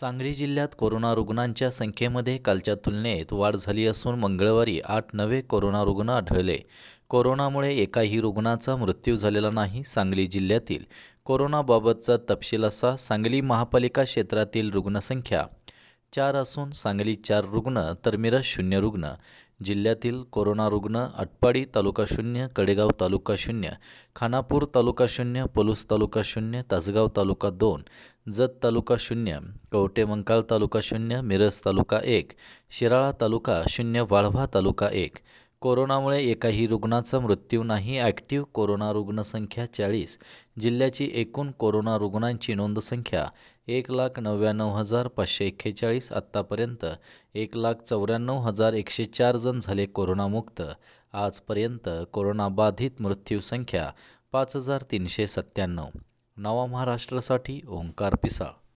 सांगली जिल्ह्यात कोरोना रुग्णांच्या संख्येमध्ये कालच्या तुलनेत वाढ झाली असून मंगळवारी आठ नवे कोरोना रुग्ण आढळले कोरोनामुळे एकाही रुग्णाचा मृत्यू झालेला नाही सांगली जिल्ह्यातील कोरोनाबाबतचा तपशील असा सांगली महापालिका क्षेत्रातील रुग्णसंख्या चार असून सांगली चार रुग्ण तर मिरज शून्य रुग्ण जिल्ह्यातील कोरोना रुग्ण अटपाडी तालुका शून्य कडेगाव तालुका शून्य खानापूर तालुका शून्य पलूस तालुका शून्य तासगाव तालुका दोन जत तालुका शून्य कवटे मंकाल तालुका शून्य मिरज तालुका एक शिराळा तालुका शून्य वाळवा तालुका एक कोरोनामुळे एकाही रुग्णाचा मृत्यू नाही ॲक्टिव्ह कोरोना रुग्णसंख्या चाळीस जिल्ह्याची एकूण कोरोना रुग्णांची संख्या एक लाख नव्याण्णव हजार पाचशे एक्केचाळीस आत्तापर्यंत एक लाख चौऱ्याण्णव हजार एकशे चार जण झाले कोरोनामुक्त आजपर्यंत कोरोनाबाधित मृत्यूसंख्या पाच हजार तीनशे सत्त्याण्णव नवा महाराष्ट्रासाठी ओंकार पिसाळ